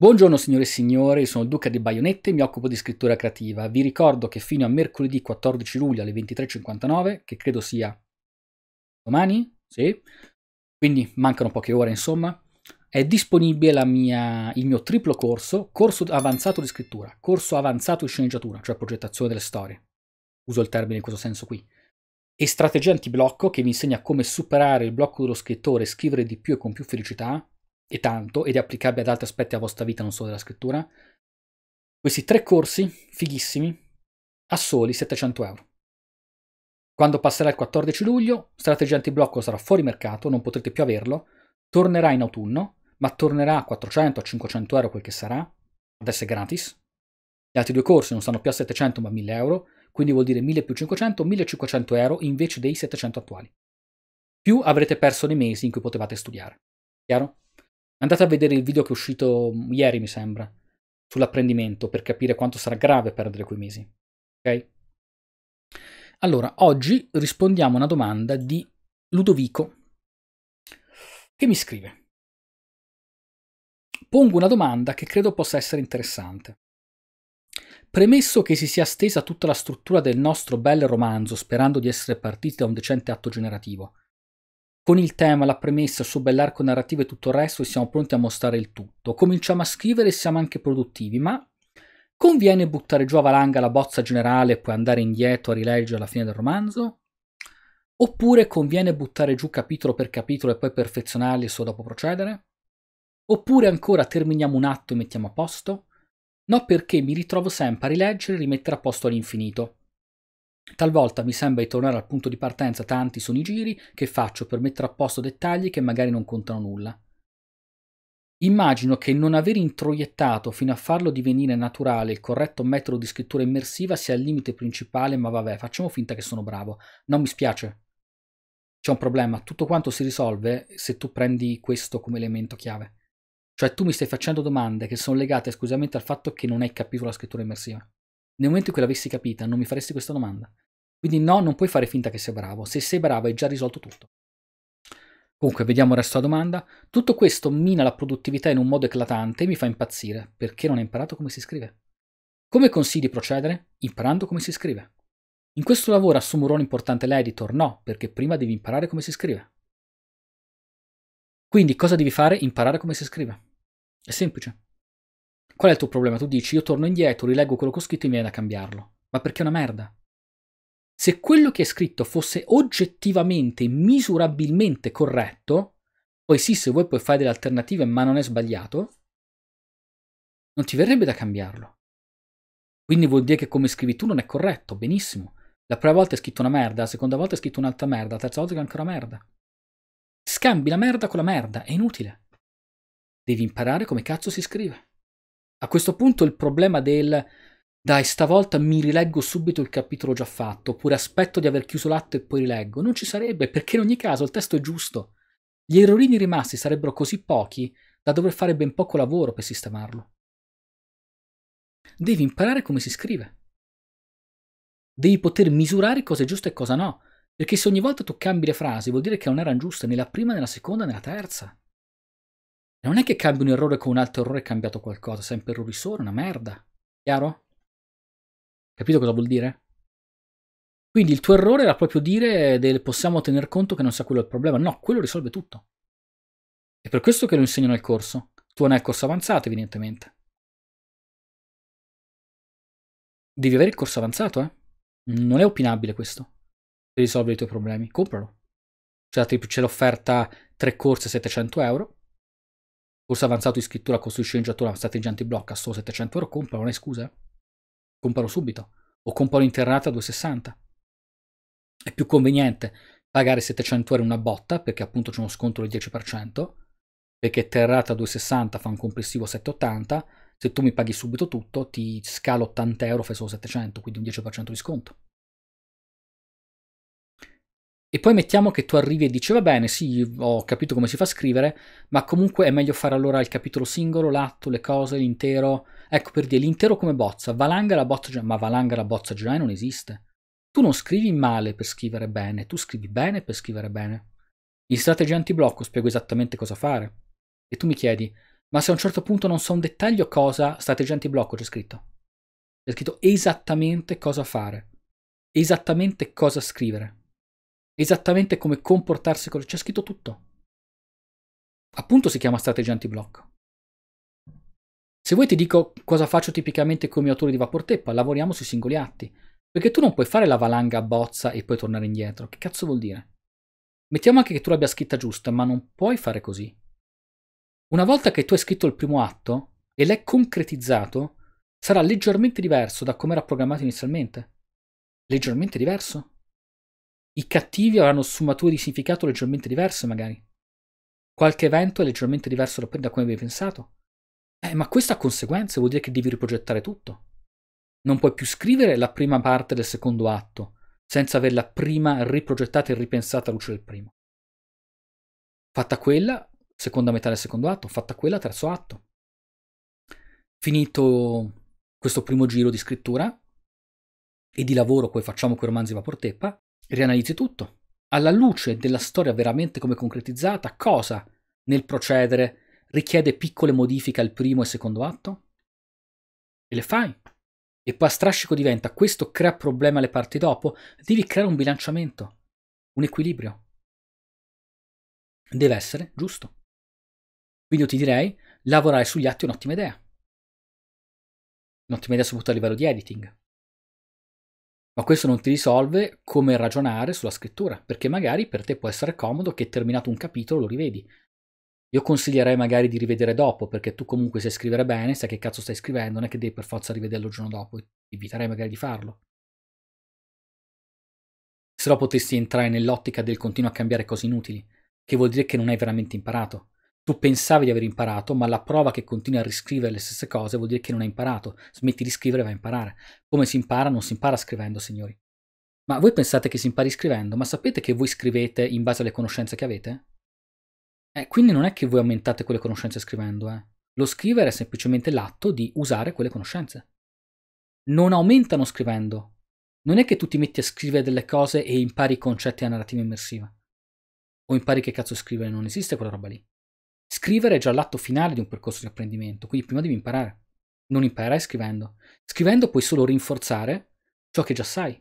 Buongiorno signore e signori, sono il Duca di Baionette e mi occupo di scrittura creativa. Vi ricordo che fino a mercoledì 14 luglio alle 23.59, che credo sia domani, sì, quindi mancano poche ore insomma, è disponibile mia, il mio triplo corso, corso avanzato di scrittura, corso avanzato di sceneggiatura, cioè progettazione delle storie. Uso il termine in questo senso qui. E strategia antiblocco che mi insegna come superare il blocco dello scrittore, scrivere di più e con più felicità, e tanto ed è applicabile ad altri aspetti della vostra vita, non solo della scrittura. Questi tre corsi fighissimi a soli 700 euro. Quando passerà il 14 luglio, strategia antiblocco sarà fuori mercato, non potrete più averlo, tornerà in autunno, ma tornerà a 400 a 500 euro quel che sarà, adesso è gratis. Gli altri due corsi non stanno più a 700 ma a 1000 euro, quindi vuol dire 1000 più 500, 1500 euro invece dei 700 attuali. Più avrete perso nei mesi in cui potevate studiare. Chiaro? Andate a vedere il video che è uscito mm, ieri, mi sembra, sull'apprendimento per capire quanto sarà grave perdere quei mesi. Ok? Allora, oggi rispondiamo a una domanda di Ludovico che mi scrive. Pongo una domanda che credo possa essere interessante. Premesso che si sia stesa tutta la struttura del nostro bel romanzo sperando di essere partiti da un decente atto generativo, con il tema, la premessa, il suo bell'arco narrativo e tutto il resto siamo pronti a mostrare il tutto. Cominciamo a scrivere e siamo anche produttivi, ma conviene buttare giù a valanga la bozza generale e poi andare indietro a rileggere alla fine del romanzo? Oppure conviene buttare giù capitolo per capitolo e poi perfezionarli e solo dopo procedere? Oppure ancora terminiamo un atto e mettiamo a posto? No, perché mi ritrovo sempre a rileggere e rimettere a posto all'infinito. Talvolta mi sembra di tornare al punto di partenza, tanti sono i giri che faccio per mettere a posto dettagli che magari non contano nulla. Immagino che non aver introiettato fino a farlo divenire naturale il corretto metodo di scrittura immersiva sia il limite principale, ma vabbè, facciamo finta che sono bravo. Non mi spiace. C'è un problema, tutto quanto si risolve se tu prendi questo come elemento chiave. Cioè tu mi stai facendo domande che sono legate esclusivamente al fatto che non hai capito la scrittura immersiva. Nel momento in cui l'avessi capita, non mi faresti questa domanda. Quindi no, non puoi fare finta che sei bravo. Se sei bravo hai già risolto tutto. Comunque, vediamo il resto della domanda. Tutto questo mina la produttività in un modo eclatante e mi fa impazzire, perché non hai imparato come si scrive. Come consigli di procedere? Imparando come si scrive. In questo lavoro assume un ruolo importante l'editor? No, perché prima devi imparare come si scrive. Quindi cosa devi fare? Imparare come si scrive. È semplice. Qual è il tuo problema? Tu dici io torno indietro, rileggo quello che ho scritto e mi viene da cambiarlo. Ma perché è una merda? Se quello che hai scritto fosse oggettivamente, misurabilmente corretto, poi sì, se vuoi puoi fare delle alternative, ma non è sbagliato, non ti verrebbe da cambiarlo. Quindi vuol dire che come scrivi tu non è corretto, benissimo. La prima volta hai scritto una merda, la seconda volta hai scritto un'altra merda, la terza volta è anche una merda. Scambi la merda con la merda, è inutile. Devi imparare come cazzo si scrive. A questo punto il problema del dai, stavolta mi rileggo subito il capitolo già fatto, oppure aspetto di aver chiuso l'atto e poi rileggo, non ci sarebbe, perché in ogni caso il testo è giusto. Gli errorini rimasti sarebbero così pochi da dover fare ben poco lavoro per sistemarlo. Devi imparare come si scrive. Devi poter misurare cosa è giusto e cosa no, perché se ogni volta tu cambi le frasi vuol dire che non erano giuste né la prima, né la seconda, né la terza. Non è che cambi un errore con un altro errore e cambiato qualcosa, sempre errori solo, una merda. Chiaro? Capito cosa vuol dire? Quindi il tuo errore era proprio dire del possiamo tener conto che non sia quello il problema. No, quello risolve tutto. È per questo che lo insegno nel corso. Tu non hai il corso avanzato, evidentemente. Devi avere il corso avanzato, eh? Non è opinabile questo. Per risolvere i tuoi problemi, compralo. Cioè, c'è l'offerta 3 corse 700 euro. Corso avanzato di scrittura costruisce sceneggiatura, strategiante blocca, solo 700 euro, compra, non hai scusa? Eh? Comparo subito. O comparo in terrata a 260. È più conveniente pagare 700 euro una botta, perché appunto c'è uno sconto del 10%, perché terrata a 260 fa un complessivo 780, se tu mi paghi subito tutto, ti scalo 80 euro, fai solo 700, quindi un 10% di sconto. E poi mettiamo che tu arrivi e dici va bene, sì, ho capito come si fa a scrivere, ma comunque è meglio fare allora il capitolo singolo, l'atto, le cose, l'intero. Ecco per dire, l'intero come bozza, valanga la bozza giornale, ma valanga la bozza generale eh, non esiste. Tu non scrivi male per scrivere bene, tu scrivi bene per scrivere bene. In strategia antiblocco spiego esattamente cosa fare. E tu mi chiedi, ma se a un certo punto non so un dettaglio cosa, strategia antiblocco c'è scritto. C'è scritto esattamente cosa fare, esattamente cosa scrivere esattamente come comportarsi con... c'è scritto tutto. Appunto si chiama strategia anti-blocco. Se vuoi ti dico cosa faccio tipicamente come autore di Vaporteppa, lavoriamo sui singoli atti, perché tu non puoi fare la valanga a bozza e poi tornare indietro, che cazzo vuol dire? Mettiamo anche che tu l'abbia scritta giusta, ma non puoi fare così. Una volta che tu hai scritto il primo atto e l'hai concretizzato, sarà leggermente diverso da come era programmato inizialmente. Leggermente diverso? I cattivi avranno sfumature di significato leggermente diverse, magari. Qualche evento è leggermente diverso da come avevi pensato. Eh, ma questo ha conseguenze, vuol dire che devi riprogettare tutto. Non puoi più scrivere la prima parte del secondo atto senza averla prima riprogettata e ripensata alla luce del primo. Fatta quella, seconda metà del secondo atto, fatta quella, terzo atto. Finito questo primo giro di scrittura e di lavoro, poi facciamo quei romanzi Vaporteppa, rianalizzi tutto, alla luce della storia veramente come concretizzata, cosa nel procedere richiede piccole modifiche al primo e secondo atto? E le fai. E poi a strascico diventa questo crea problema alle parti dopo, devi creare un bilanciamento, un equilibrio. Deve essere giusto. Quindi io ti direi, lavorare sugli atti è un'ottima idea. Un'ottima idea soprattutto a livello di editing. Ma questo non ti risolve come ragionare sulla scrittura, perché magari per te può essere comodo che terminato un capitolo lo rivedi. Io consiglierei magari di rivedere dopo, perché tu comunque sai scrivere bene, sai che cazzo stai scrivendo, non è che devi per forza rivederlo il giorno dopo, eviterei magari di farlo. Se no potresti entrare nell'ottica del continuo a cambiare cose inutili, che vuol dire che non hai veramente imparato tu pensavi di aver imparato, ma la prova che continui a riscrivere le stesse cose vuol dire che non hai imparato. Smetti di scrivere e vai a imparare. Come si impara? Non si impara scrivendo, signori. Ma voi pensate che si impari scrivendo, ma sapete che voi scrivete in base alle conoscenze che avete? Eh, quindi non è che voi aumentate quelle conoscenze scrivendo, eh. Lo scrivere è semplicemente l'atto di usare quelle conoscenze. Non aumentano scrivendo. Non è che tu ti metti a scrivere delle cose e impari i concetti a narrativa immersiva. O impari che cazzo scrivere, non esiste quella roba lì. Scrivere è già l'atto finale di un percorso di apprendimento, quindi prima devi imparare. Non imparerai scrivendo. Scrivendo puoi solo rinforzare ciò che già sai.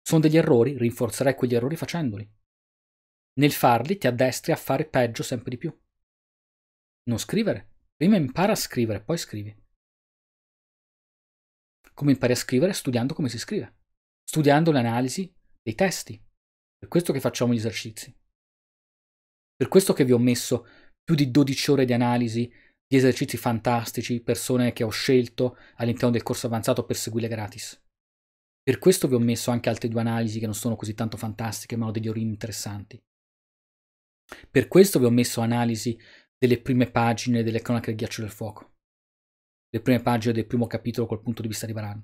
Sono degli errori, rinforzerai quegli errori facendoli. Nel farli ti addestri a fare peggio sempre di più. Non scrivere. Prima impara a scrivere, poi scrivi. Come impari a scrivere? Studiando come si scrive. Studiando l'analisi dei testi. Per questo che facciamo gli esercizi. Per questo che vi ho messo più di 12 ore di analisi, di esercizi fantastici, persone che ho scelto all'interno del corso avanzato per seguirle gratis. Per questo vi ho messo anche altre due analisi che non sono così tanto fantastiche, ma hanno degli orini interessanti. Per questo vi ho messo analisi delle prime pagine delle cronache del ghiaccio del fuoco, le prime pagine del primo capitolo col punto di vista di Varan.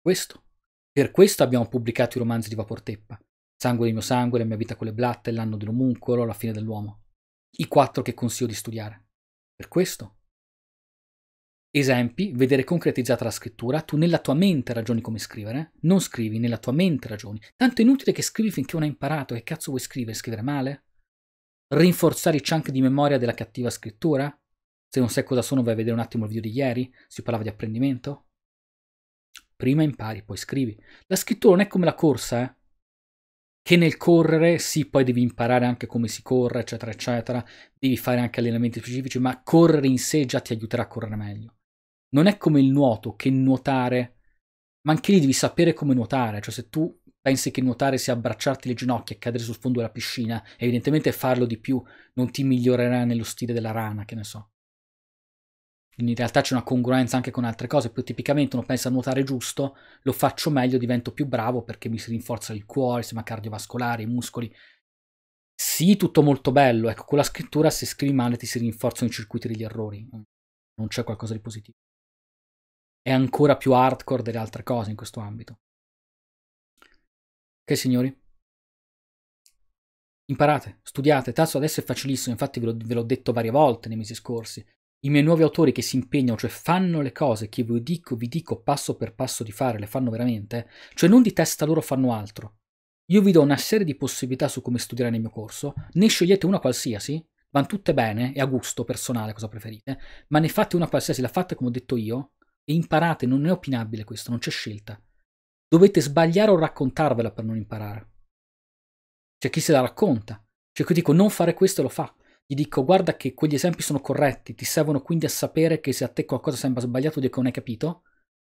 Questo. Per questo abbiamo pubblicato i romanzi di Vaporteppa, Sangue del mio sangue, La mia vita con le blatte, L'anno dell'omuncolo, La fine dell'uomo i quattro che consiglio di studiare. Per questo. Esempi, vedere concretizzata la scrittura, tu nella tua mente ragioni come scrivere, non scrivi, nella tua mente ragioni. Tanto è inutile che scrivi finché non hai imparato, che cazzo vuoi scrivere? Scrivere male? Rinforzare i chunk di memoria della cattiva scrittura? Se non sai cosa sono vai a vedere un attimo il video di ieri, si parlava di apprendimento? Prima impari, poi scrivi. La scrittura non è come la corsa, eh? che nel correre sì, poi devi imparare anche come si corre, eccetera, eccetera, devi fare anche allenamenti specifici, ma correre in sé già ti aiuterà a correre meglio. Non è come il nuoto, che nuotare, ma anche lì devi sapere come nuotare, cioè se tu pensi che nuotare sia abbracciarti le ginocchia e cadere sul fondo della piscina, evidentemente farlo di più non ti migliorerà nello stile della rana, che ne so. Quindi in realtà c'è una congruenza anche con altre cose, più tipicamente uno pensa a nuotare giusto, lo faccio meglio, divento più bravo perché mi si rinforza il cuore, il sistema cardiovascolare, i muscoli. Sì, tutto molto bello, ecco, con la scrittura se scrivi male ti si rinforzano i circuiti degli errori, non c'è qualcosa di positivo. È ancora più hardcore delle altre cose in questo ambito. Ok signori? Imparate, studiate, tasso adesso è facilissimo, infatti ve l'ho, ve l'ho detto varie volte nei mesi scorsi i miei nuovi autori che si impegnano, cioè fanno le cose che vi dico, vi dico passo per passo di fare, le fanno veramente, cioè non di testa loro fanno altro. Io vi do una serie di possibilità su come studiare nel mio corso, ne scegliete una qualsiasi, vanno tutte bene, è a gusto personale cosa preferite, ma ne fate una qualsiasi, la fate come ho detto io, e imparate, non è opinabile questo, non c'è scelta. Dovete sbagliare o raccontarvela per non imparare. C'è cioè, chi se la racconta, c'è cioè, chi dico non fare questo e lo fa gli dico guarda che quegli esempi sono corretti, ti servono quindi a sapere che se a te qualcosa sembra sbagliato di che non hai capito.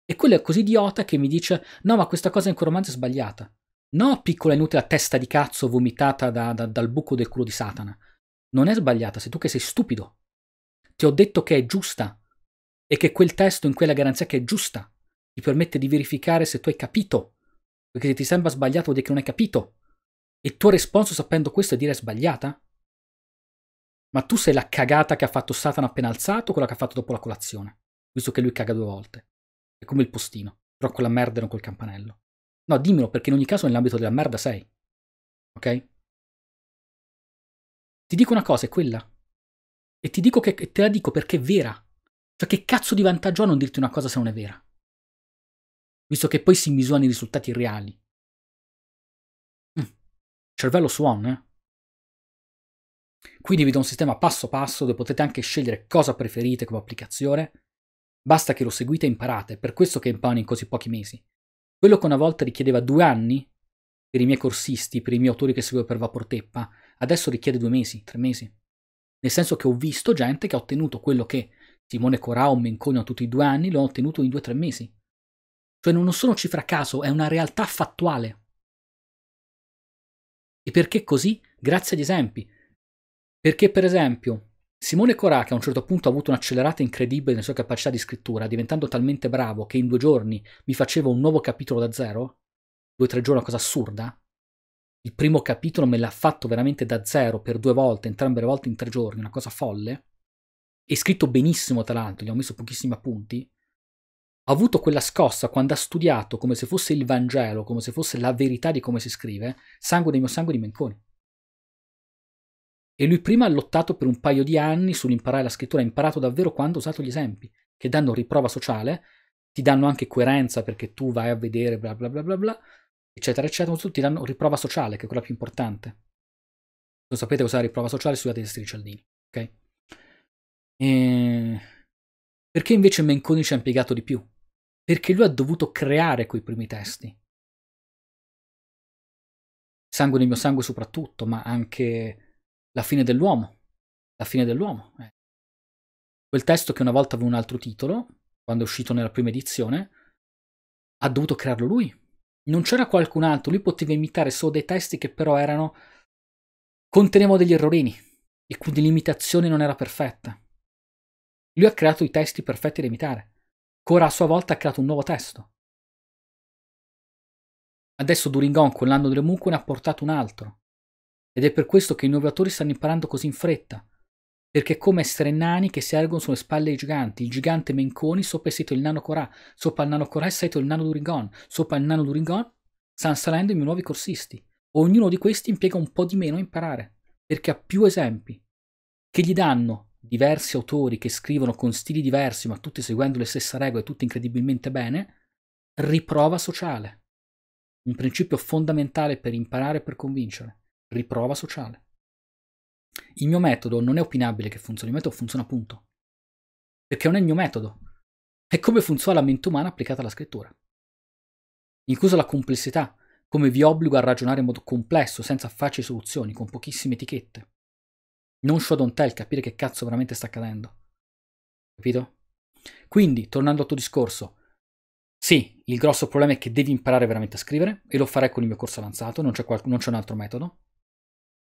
E quello è così idiota che mi dice no ma questa cosa in quel romanzo è sbagliata. No piccola inutile testa di cazzo vomitata da, da, dal buco del culo di Satana. Non è sbagliata, sei tu che sei stupido. Ti ho detto che è giusta e che quel testo in quella garanzia che è giusta ti permette di verificare se tu hai capito. Perché se ti sembra sbagliato vuol dire che non hai capito. E il tuo responso sapendo questo è dire è sbagliata? Ma tu sei la cagata che ha fatto Satana appena alzato o quella che ha fatto dopo la colazione? Visto che lui caga due volte. È come il postino, però con la merda e non col campanello. No, dimmelo, perché in ogni caso nell'ambito della merda sei. Ok? Ti dico una cosa, è quella. E ti dico che te la dico perché è vera. Cioè, che cazzo di vantaggio ha non dirti una cosa se non è vera? Visto che poi si misurano i risultati reali. Mm. Cervello suon, eh? Qui divido un sistema passo passo dove potete anche scegliere cosa preferite come applicazione. Basta che lo seguite e imparate, è per questo che imparo in così pochi mesi. Quello che una volta richiedeva due anni per i miei corsisti, per i miei autori che seguo per Vaporteppa, adesso richiede due mesi, tre mesi. Nel senso che ho visto gente che ha ottenuto quello che Simone Corao, Menconi hanno tutti i due anni, l'ho ottenuto in due o tre mesi. Cioè non sono cifre a caso, è una realtà fattuale. E perché così? Grazie agli esempi, perché per esempio Simone Corà, che a un certo punto ha avuto un'accelerata incredibile nelle sue capacità di scrittura, diventando talmente bravo che in due giorni mi faceva un nuovo capitolo da zero, due o tre giorni, una cosa assurda, il primo capitolo me l'ha fatto veramente da zero per due volte, entrambe le volte in tre giorni, una cosa folle, e scritto benissimo tra l'altro, gli ho messo pochissimi appunti, ha avuto quella scossa quando ha studiato come se fosse il Vangelo, come se fosse la verità di come si scrive, Sangue del mio sangue di Menconi. E lui prima ha lottato per un paio di anni sull'imparare la scrittura, ha imparato davvero quando ha usato gli esempi, che danno riprova sociale, ti danno anche coerenza perché tu vai a vedere bla bla bla bla bla, eccetera eccetera, ti danno riprova sociale, che è quella più importante. Non sapete cos'è la riprova sociale, studiate Cialdini, ok? E... Perché invece Menconi ci ha impiegato di più? Perché lui ha dovuto creare quei primi testi. Sangue nel mio sangue soprattutto, ma anche la fine dell'uomo. La fine dell'uomo. Eh. Quel testo che una volta aveva un altro titolo, quando è uscito nella prima edizione, ha dovuto crearlo lui. Non c'era qualcun altro, lui poteva imitare solo dei testi che però erano... contenevano degli errorini e quindi l'imitazione non era perfetta. Lui ha creato i testi perfetti da imitare. Cora a sua volta ha creato un nuovo testo. Adesso Duringon, con l'anno delle mucche, ne ha portato un altro. Ed è per questo che i innovatori stanno imparando così in fretta. Perché è come essere nani che si ergono sulle spalle dei giganti. Il gigante Menconi sopra è sito il nano Corà, sopra il nano Corà è sito il nano Durigon, sopra il nano Durigon stanno salendo i miei nuovi corsisti. Ognuno di questi impiega un po' di meno a imparare, perché ha più esempi, che gli danno diversi autori che scrivono con stili diversi, ma tutti seguendo le stesse regole, tutti incredibilmente bene, riprova sociale. Un principio fondamentale per imparare e per convincere riprova sociale. Il mio metodo non è opinabile che funzioni, il metodo funziona punto. Perché non è il mio metodo. È come funziona la mente umana applicata alla scrittura. Incluso la complessità, come vi obbligo a ragionare in modo complesso, senza facili soluzioni, con pochissime etichette. Non show don't tell, capire che cazzo veramente sta accadendo. Capito? Quindi, tornando al tuo discorso, sì, il grosso problema è che devi imparare veramente a scrivere, e lo farei con il mio corso avanzato, non c'è, qualc- non c'è un altro metodo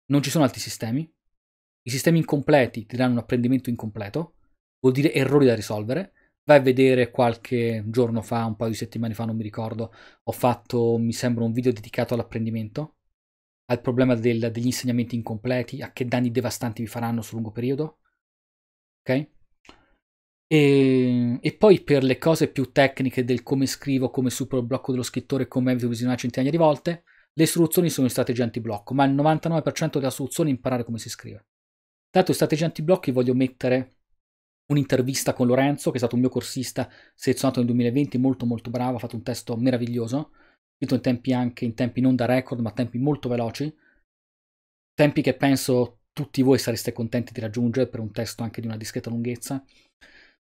non ci sono altri sistemi. I sistemi incompleti ti danno un apprendimento incompleto, vuol dire errori da risolvere. Vai a vedere qualche giorno fa, un paio di settimane fa, non mi ricordo, ho fatto, mi sembra, un video dedicato all'apprendimento, al problema del, degli insegnamenti incompleti, a che danni devastanti vi faranno sul lungo periodo. Ok? E, e, poi per le cose più tecniche del come scrivo, come supero il blocco dello scrittore, come evito di visionare centinaia di volte, le soluzioni sono in strategia anti-blocco, ma il 99% della soluzione è imparare come si scrive. Dato in strategia anti antiblocchi voglio mettere un'intervista con Lorenzo, che è stato un mio corsista selezionato nel 2020, molto molto bravo, ha fatto un testo meraviglioso, scritto in tempi anche, in tempi non da record, ma tempi molto veloci, tempi che penso tutti voi sareste contenti di raggiungere per un testo anche di una discreta lunghezza.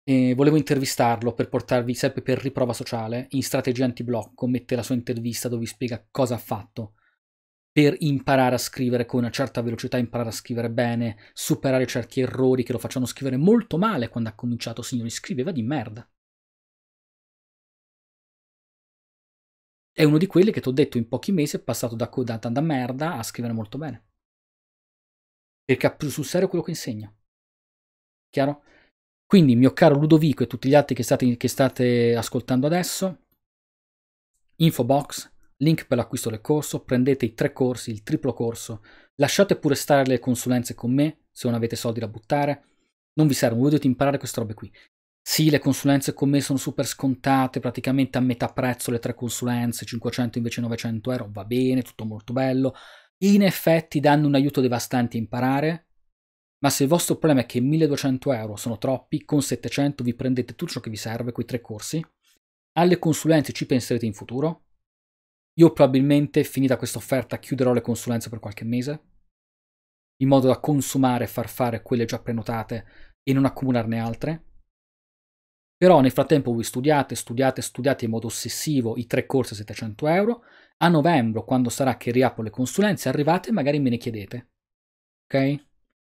E volevo intervistarlo per portarvi sempre per riprova sociale in strategia antiblocco, mette la sua intervista dove spiega cosa ha fatto per imparare a scrivere con una certa velocità, imparare a scrivere bene, superare certi errori che lo facciano scrivere molto male quando ha cominciato, signori, scriveva di merda. È uno di quelli che ti ho detto in pochi mesi è passato da codata da merda a scrivere molto bene. Perché ha preso sul serio quello che insegna. Chiaro? Quindi, mio caro Ludovico e tutti gli altri che state, che state ascoltando adesso, info box, link per l'acquisto del corso, prendete i tre corsi, il triplo corso, lasciate pure stare le consulenze con me, se non avete soldi da buttare, non vi servono, voi dovete imparare queste robe qui. Sì, le consulenze con me sono super scontate, praticamente a metà prezzo le tre consulenze, 500 invece 900 euro, va bene, tutto molto bello. In effetti danno un aiuto devastante a imparare, ma se il vostro problema è che 1200 euro sono troppi, con 700 vi prendete tutto ciò che vi serve, quei tre corsi. Alle consulenze ci penserete in futuro. Io probabilmente, finita questa offerta, chiuderò le consulenze per qualche mese, in modo da consumare e far fare quelle già prenotate e non accumularne altre. Però nel frattempo voi studiate, studiate, studiate in modo ossessivo i tre corsi a 700 euro. A novembre, quando sarà che riapro le consulenze, arrivate e magari me ne chiedete. Ok?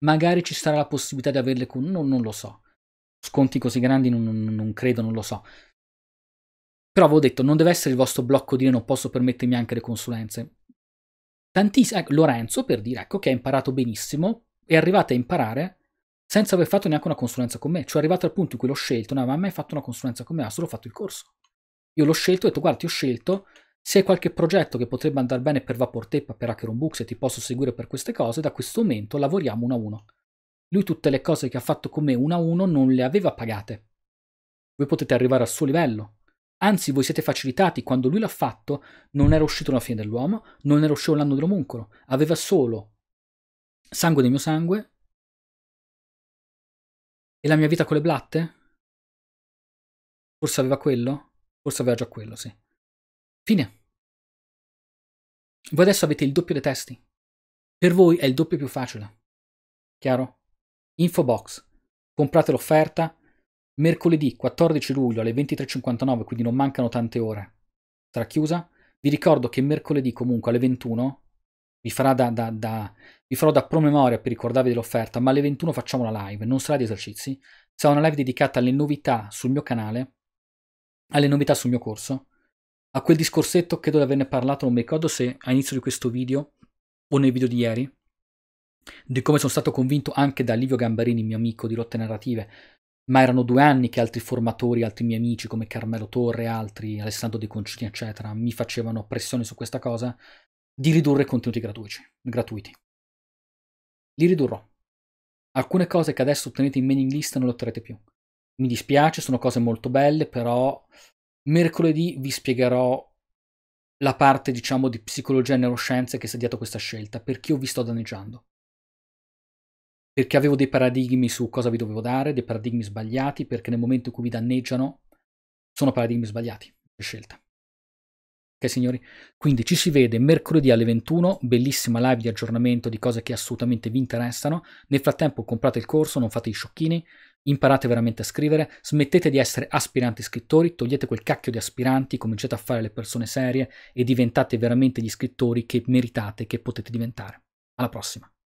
magari ci sarà la possibilità di averle con... Non, non lo so. Sconti così grandi non, non, non credo, non lo so. Però avevo detto, non deve essere il vostro blocco dire non posso permettermi anche le consulenze. Tantissimo, ecco, Lorenzo per dire, ecco che ha imparato benissimo, è arrivato a imparare senza aver fatto neanche una consulenza con me. Cioè è arrivato al punto in cui l'ho scelto, non aveva mai fatto una consulenza con me, ha solo fatto il corso. Io l'ho scelto, ho detto guarda ti ho scelto, se hai qualche progetto che potrebbe andare bene per Vaporteppa, per Hackeron Books e ti posso seguire per queste cose, da questo momento lavoriamo uno a uno. Lui tutte le cose che ha fatto con me uno a uno non le aveva pagate. Voi potete arrivare al suo livello. Anzi, voi siete facilitati, quando lui l'ha fatto non era uscito la fine dell'uomo, non era uscito l'anno dell'omuncolo, aveva solo sangue del mio sangue e la mia vita con le blatte? Forse aveva quello? Forse aveva già quello, sì. Fine. Voi adesso avete il doppio dei testi. Per voi è il doppio più facile. Chiaro? Infobox. Comprate l'offerta. Mercoledì 14 luglio alle 23.59, quindi non mancano tante ore. Sarà chiusa. Vi ricordo che mercoledì comunque alle 21 vi, farà da, da, da, vi farò da promemoria per ricordarvi dell'offerta, ma alle 21 facciamo una live, non sarà di esercizi, sarà una live dedicata alle novità sul mio canale, alle novità sul mio corso a quel discorsetto credo di averne parlato, non mi ricordo se all'inizio di questo video o nel video di ieri, di come sono stato convinto anche da Livio Gambarini, mio amico di Lotte Narrative, ma erano due anni che altri formatori, altri miei amici come Carmelo Torre, altri, Alessandro De Concini, eccetera, mi facevano pressione su questa cosa, di ridurre contenuti gratuiti. gratuiti. Li ridurrò. Alcune cose che adesso ottenete in mailing list non le otterrete più. Mi dispiace, sono cose molto belle, però Mercoledì vi spiegherò la parte, diciamo, di psicologia e neuroscienze che sta dietro questa scelta, perché io vi sto danneggiando. Perché avevo dei paradigmi su cosa vi dovevo dare, dei paradigmi sbagliati, perché nel momento in cui vi danneggiano sono paradigmi sbagliati, scelta. Ok signori? Quindi ci si vede mercoledì alle 21, bellissima live di aggiornamento di cose che assolutamente vi interessano. Nel frattempo comprate il corso, non fate i sciocchini, Imparate veramente a scrivere, smettete di essere aspiranti scrittori, togliete quel cacchio di aspiranti, cominciate a fare le persone serie e diventate veramente gli scrittori che meritate, che potete diventare. Alla prossima!